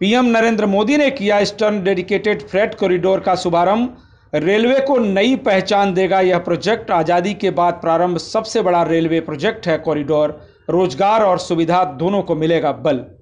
PM Narendra Modi ने किया eastern dedicated freight corridor का शुभारंभ रेलवे को नई पहचान देगा यह प्रोजेक्ट आज़ादी के बाद प्रारंभ सबसे बड़ा रेलवे प्रोजेक्ट है कॉरिडोर रोजगार और सुविधा दोनों को मिलेगा बल